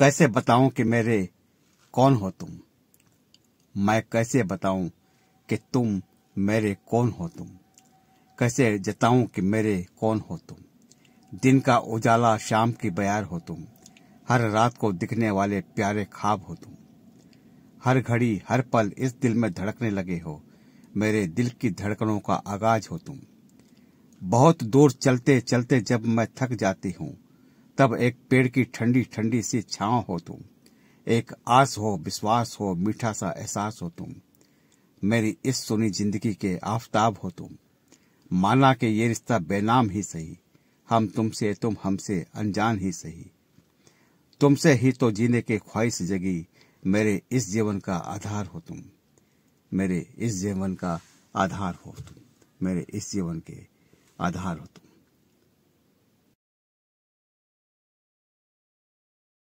कैसे बताऊं कि मेरे कौन हो तुम मैं कैसे बताऊं कि तुम मेरे कौन हो तुम कैसे जताऊं कि मेरे कौन हो तुम दिन का उजाला शाम की बयार हो तुम हर रात को दिखने वाले प्यारे ख्वाब हो तुम हर घड़ी हर पल इस दिल में धड़कने लगे हो मेरे दिल की धड़कनों का आगाज हो तुम बहुत दूर चलते चलते जब मैं थक जाती हूँ तब एक पेड़ की ठंडी ठंडी सी छांव हो तुम एक आस हो विश्वास हो मीठा सा एहसास हो तुम मेरी इस सुनी जिंदगी के आफताब हो तुम माना के ये रिश्ता बेनाम ही सही हम तुमसे तुम हमसे अनजान ही सही तुमसे ही तो जीने के ख्वाहिश जगी मेरे इस जीवन का आधार हो तुम मेरे इस जीवन का आधार हो तुम मेरे इस जीवन के आधार हो तुम